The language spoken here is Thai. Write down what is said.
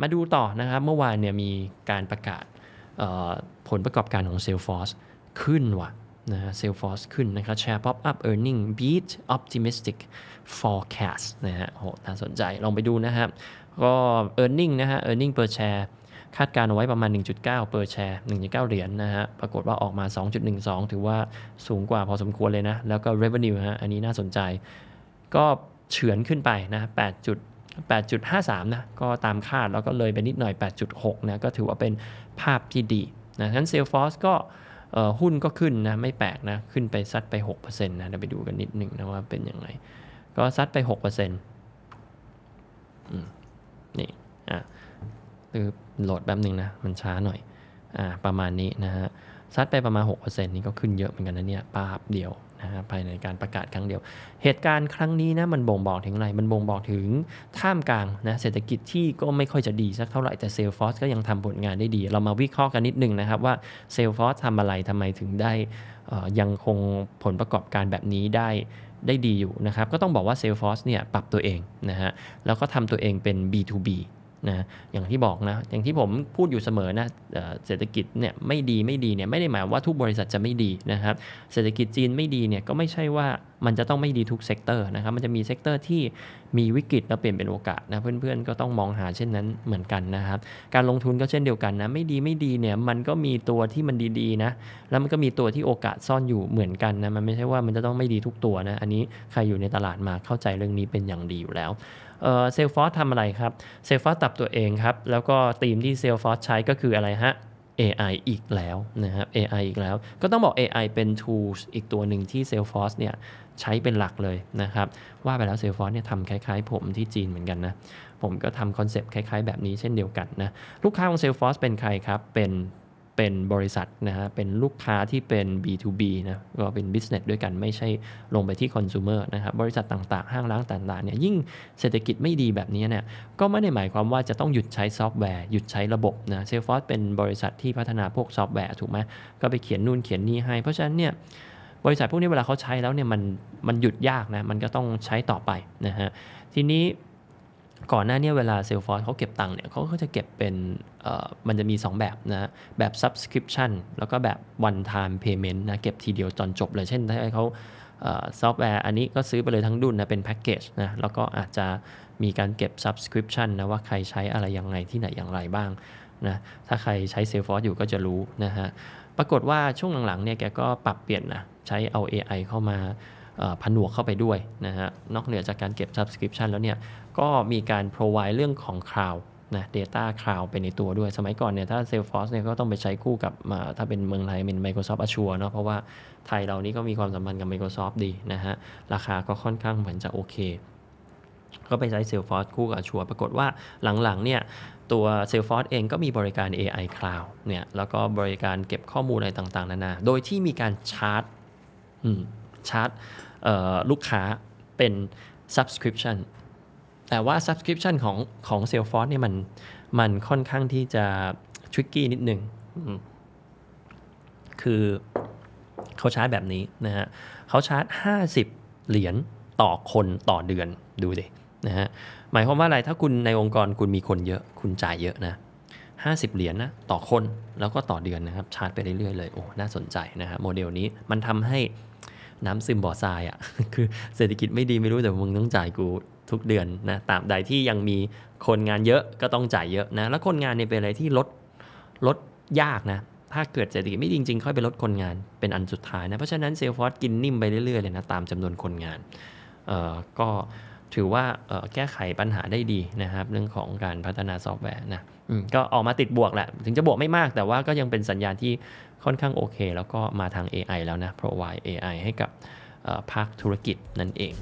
มาดูต่อนะครับเมื่อวานเนี่ยมีการประกาศผลประกอบการของ Salesforce ขึ้นว่ะนะฮะ Salesforce ขึ้นนะครับ Share Pop Up Earning Beat Optimistic Forecast นะฮะโหน่าสนใจลองไปดูนะครับก็ Earning นะฮะ Earning per share คาดการเอาไว้ประมาณ 1.9 per share 1.9 เหรียญนนะฮะปรากฏว่าออกมา 2.12 ถือว่าสูงกว่าพอสมควรเลยนะ แล้วก็ revenue ฮะอันนี้น่าสนใจก็เฉือนขึ้นไปนะ8.53 นะ ก็ตามคาด แล้วก็เลยไปนิดหน่อย 8.6 นะ ก็ถือว่าเป็นภาพที่ดี นะทั้นเซลฟอสก็หุ้นก็ขึ้นนะ ไม่แปลกนะ ขึ้นไปซัดไป 6%นะ เราไปดูกันนิดหนึ่งนะว่าเป็นยังไง ก็ซัดไป6%นี่ อ่ะคือโหลดแป๊บหนึ่งนะ มันช้าหน่อย อ่า ประมาณนี้นะฮะซัดไปประมาณ6%นี่ก็ขึ้นเยอะเหมือนกันนะเนี่ยปาบเดียวนะฮะภายในการประกาศครั้งเดียวเหตุการณ์ครั้งนี้นะมันบ่งบอกถึงอะไร มันบ่งบอกถึงท่ามกลางนะเศรษฐกิจที่ก็ไม่ค่อยจะดีสักเท่าไหร่แต่เซลฟอสก็ยังทำผลงานได้ดี เรามาวิเคราะห์กันนิดนึงนะครับว่าเซลฟอสทำอะไรทำไมถึงได้ ยังคงผลประกอบการแบบนี้ได้ได้ดีอยู่นะครับก็ต้องบอกว่า Salesforce เนี่ยปรับตัวเองนะฮะแล้วก็ทำตัวเองเป็น B2B นะอย่างที่บอกนะอย่างที่ผมพูดอยู่เสมอนะเศรษฐกิจเนี่ยไม่ดีไม่ดีเนี่ยไม่ได้หมายว่าทุกบริษัทจะไม่ดีนะครับเศรษฐกิจจีนไม่ดีเนี่ยก็ไม่ใช่ว่ามันจะต้องไม่ดีทุกเซกเตอร์นะครับมันจะมีเซกเตอร์ที่มีวิกฤตแล้วเปลี่ยนเป็นโอกาสนะเพื่อนๆก็ต้องมองหาเช่นนั้นเหมือนกันนะครับการลงทุนก็เช่นเดียวกันนะไม่ดีไม่ดีเนี่ยมันก็มีตัวที่มันดีๆนะแล้วมันก็มีตัวที่โอกาสซ่อนอยู่เหมือนกันนะมันไม่ใช่ว่ามันจะต้องไม่ดีทุกตัวนะอันนี้ใครอยู่ในตลาดมาเข้าใจเรื่องนี้เป็นอย่างดีอยู่แล้วเซลฟอร์ทำอะไรครับเซลฟอร์ตับตัวเองครับ แล้วก็ธีมที่เซลฟอร์ใช้ก็คืออะไรฮะ AI อีกแล้วนะครับ AI อีกแล้ว ก็ต้องบอก AI เป็น tools อีกตัวหนึ่งที่ Salesforce เนี่ยใช้เป็นหลักเลยนะครับ ว่าไปแล้ว Salesforce เนี่ยทำคล้ายๆ ผมที่จีนเหมือนกันนะ ผมก็ทำคอนเซปต์คล้ายๆ แบบนี้เช่นเดียวกันนะ ลูกค้าของ Salesforce เป็นใครครับเป็นเป็นบริษัทนะฮะ เป็นลูกค้าที่เป็น B2B นะ ก็เป็น business ด้วยกันไม่ใช่ลงไปที่ consumer นะครับ บริษัทต่างๆ ห้างร้านต่างๆ เนี่ย ยิ่งเศรษฐกิจไม่ดีแบบนี้เนี่ย ก็ไม่ได้หมายความว่าจะต้องหยุดใช้ซอฟต์แวร์หยุดใช้ระบบนะเซลฟอร์สเป็นบริษัทที่พัฒนาพวกซอฟต์แวร์ถูกไหม ก็ไปเขียนนู่นเขียนนี่ให้ เพราะฉะนั้นเนี่ย บริษัทพวกนี้เวลาเขาใช้แล้วเนี่ยมันมันหยุดยากนะ มันก็ต้องใช้ต่อไปนะฮะ ทีนี้ก่อนหน้านี้เวลา Salesforce เขาเก็บตังค์เนี่ยเขาก็จะเก็บเป็นมันจะมี 2 แบบนะแบบ subscription แล้วก็แบบ one time payment นะเก็บทีเดียวตอนจบเลยเช่น ถ้าเขาซอฟต์แวร์อันนี้ก็ซื้อไปเลยทั้งดุนนะเป็นแพ็กเกจนะแล้วก็อาจจะมีการเก็บ subscription นะว่าใครใช้อะไรยังไงที่ไหนอย่างไรบ้างนะถ้าใครใช้ Salesforce อยู่ก็จะรู้นะฮะปรากฏว่าช่วงหลังๆเนี่ยแกก็ปรับเปลี่ยนนะใช้เอา AI เข้ามาผนวกเข้าไปด้วยนะฮะนอกเหนือจากการเก็บ subscription แล้วเนี่ยก็มีการ provide เรื่องของ cloud นะ data cloud ไปในตัวด้วย สมัยก่อนเนี่ย ถ้า Salesforce เนี่ยก็ต้องไปใช้คู่กับถ้าเป็นเมืองไทยเป็น Microsoft Azure เนาะเพราะว่าไทยเรานี้ก็มีความสัมพันธ์กับ Microsoft ดีนะฮะ ราคาก็ค่อนข้างเหมือนจะโอเค ก็ไปใช้ Salesforce คู่กับ Azure ปรากฏว่าหลังๆ เนี่ยตัว Salesforce เองก็มีบริการ AI Cloud เนี่ยแล้วก็บริการเก็บข้อมูลอะไรต่างๆ นานา โดยที่มีการชาร์จชาร์จลูกค้าเป็น subscription แต่ว่า subscription ของของ Salesforce เนี่ยมันมันค่อนข้างที่จะทริกกี้นิดนึงคือเขาชาร์จแบบนี้นะฮะเขาชาร์จ 50 เหรียญต่อคนต่อเดือนดูสินะฮะ หมายความว่าอะไร ถ้าคุณในองค์กรคุณมีคนเยอะคุณจ่ายเยอะนะ 50 เหรียญนนะต่อคนแล้วก็ต่อเดือนนะครับ ชาร์จไปเรื่อยๆเลยโอ้น่าสนใจนะฮะโมเดลนี้มันทำให้น้ำซึมบ่อทรายอะ่ะคือเศรษฐกิจไม่ดีไม่รู้แต่มึงต้องจ่ายกูทุกเดือนนะ ตามใดที่ยังมีคนงานเยอะก็ต้องจ่ายเยอะนะ แล้วคนงานเนี่ยเป็นอะไรที่ลด ลดยากนะ ถ้าเกิดเศรษฐกิจไม่จริงๆ ค่อยไปลดคนงานเป็นอันสุดท้ายนะ เพราะฉะนั้นเซลฟอร์สกินนิ่มไปเรื่อยๆเลยนะ ตามจำนวนคนงานเอ่อก็ถือว่าแก้ไขปัญหาได้ดีนะครับเรื่องของการพัฒนาซอฟต์แวร์นะ ก็ออกมาติดบวกแหละ ถึงจะบวกไม่มากแต่ว่าก็ยังเป็นสัญญาณที่ค่อนข้างโอเค แล้วก็มาทาง AI แล้วนะ provide AI ให้กับภาคธุรกิจนั่นเอง